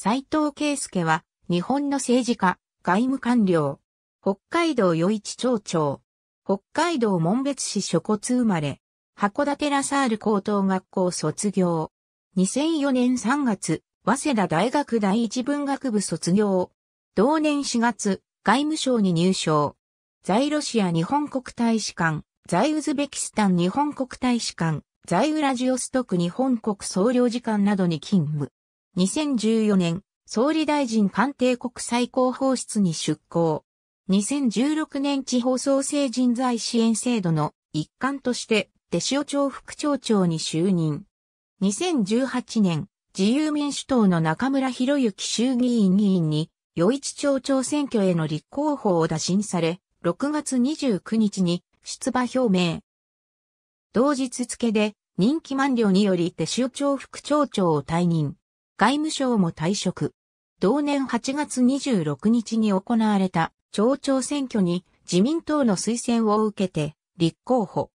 斎藤圭介は、日本の政治家、外務官僚、北海道余市町長、北海道門別市諸骨生まれ、函館ラサール高等学校卒業。2004年3月、早稲田大学第一文学部卒業。同年4月、外務省に入省。在ロシア日本国大使館、在ウズベキスタン日本国大使館、在ウラジオストク日本国総領事館などに勤務。2014年、総理大臣官邸国際広報室に出向。2016年地方創生人材支援制度の一環として、手塩町副町長に就任。2018年、自由民主党の中村博之衆議院議員に、余一町長選挙への立候補を打診され、6月29日に出馬表明。同日付で、任期満了により手塩町副町長を退任。外務省も退職。同年8月26日に行われた町長選挙に自民党の推薦を受けて立候補。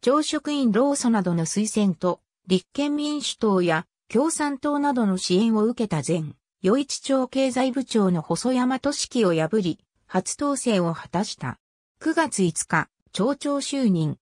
町職員労組などの推薦と立憲民主党や共産党などの支援を受けた前、与一町経済部長の細山俊樹を破り、初当選を果たした。9月5日、町長就任。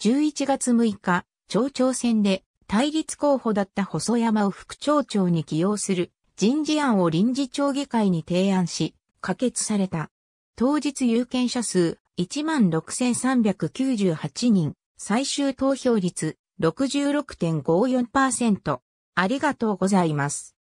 11月6日、町長選で対立候補だった細山を副町長に起用する人事案を臨時町議会に提案し、可決された。当日有権者数16,398人、最終投票率66.54%。ありがとうございます。